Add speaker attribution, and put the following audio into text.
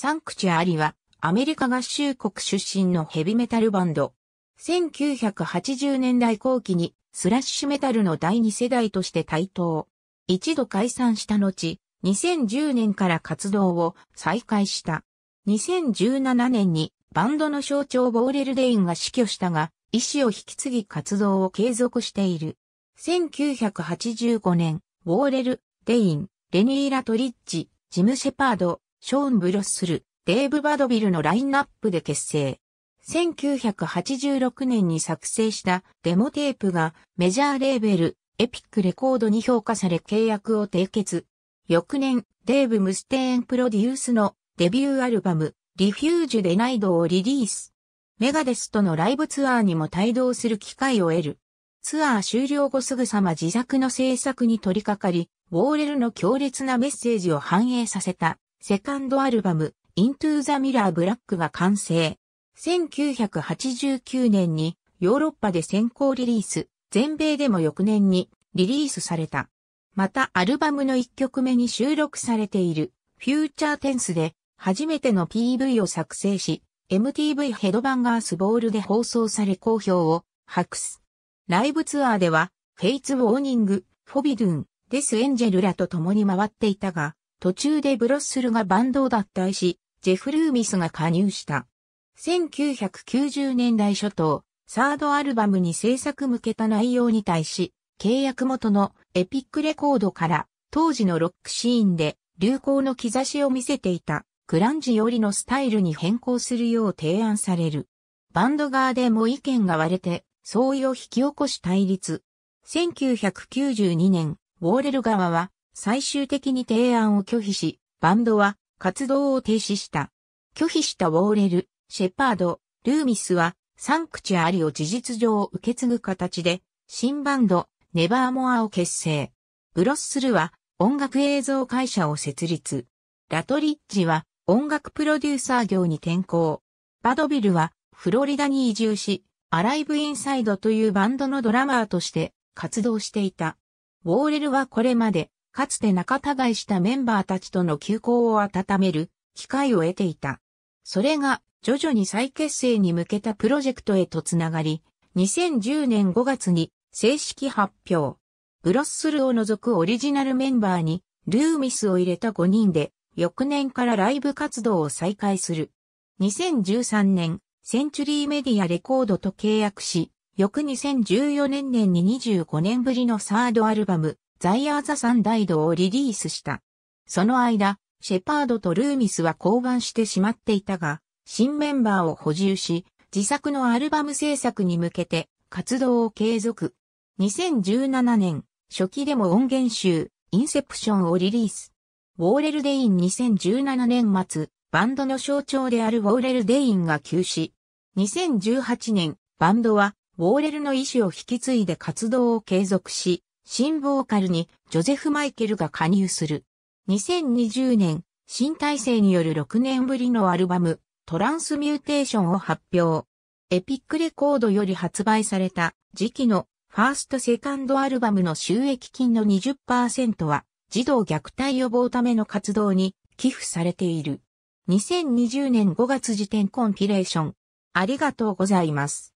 Speaker 1: サンクチュアリは、アメリカ合衆国出身のヘビメタルバンド。1980年代後期に、スラッシュメタルの第二世代として台頭。一度解散した後、2010年から活動を再開した。2017年に、バンドの象徴ボーレルデインが死去したが、意思を引き継ぎ活動を継続している。1985年、ウォーレル、デイン、レニーラ・トリッジ、ジム・シェパード、ショーン・ブロッスル、デーブ・バドビルのラインナップで結成。1986年に作成したデモテープがメジャーレーベル、エピックレコードに評価され契約を締結。翌年、デーブ・ムステーンプロデュースのデビューアルバム、リフュージュ・デナイドをリリース。メガデスとのライブツアーにも帯同する機会を得る。ツアー終了後すぐさま自作の制作に取り掛かり、ウォーレルの強烈なメッセージを反映させた。セカンドアルバム、Into the Mirror Black が完成。1989年にヨーロッパで先行リリース、全米でも翌年にリリースされた。またアルバムの1曲目に収録されている Future Tense で初めての PV を作成し、MTV ヘドバンガースボールで放送され好評を博す。ライブツアーでは、フェイツ・ウォーニング、フォビドゥン、デス・エンジェルらと共に回っていたが、途中でブロッスルがバンドを脱退し、ジェフ・ルーミスが加入した。1990年代初頭、サードアルバムに制作向けた内容に対し、契約元のエピックレコードから当時のロックシーンで流行の兆しを見せていたグランジよりのスタイルに変更するよう提案される。バンド側でも意見が割れて、相違を引き起こし対立。1992年、ウォーレル側は最終的に提案を拒否し、バンドは活動を停止した。拒否したウォーレル、シェパード、ルーミスはサンクチュアリを事実上受け継ぐ形で、新バンド、ネバーモアを結成。グロッスルは音楽映像会社を設立。ラトリッジは音楽プロデューサー業に転向。バドビルはフロリダに移住し、アライブインサイドというバンドのドラマーとして活動していた。ウォーレルはこれまでかつて仲違いしたメンバーたちとの休校を温める機会を得ていた。それが徐々に再結成に向けたプロジェクトへとつながり、2010年5月に正式発表。ブロッスルを除くオリジナルメンバーにルーミスを入れた5人で、翌年からライブ活動を再開する。2013年、センチュリーメディアレコードと契約し、翌2014年年に25年ぶりのサードアルバム、ザイアー・ザ・サン・ダイドをリリースした。その間、シェパードとルーミスは降板してしまっていたが、新メンバーを補充し、自作のアルバム制作に向けて活動を継続。2017年、初期でも音源集、インセプションをリリース。ウォーレル・デイン2017年末、バンドの象徴であるウォーレル・デインが休止。2018年、バンドは、ウォーレルの意思を引き継いで活動を継続し、新ボーカルにジョゼフ・マイケルが加入する。2020年、新体制による6年ぶりのアルバム、トランスミューテーションを発表。エピックレコードより発売された時期のファーストセカンドアルバムの収益金の20%は児童虐待予防ための活動に寄付されている。2020年5月時点コンピレーション。ありがとうございます。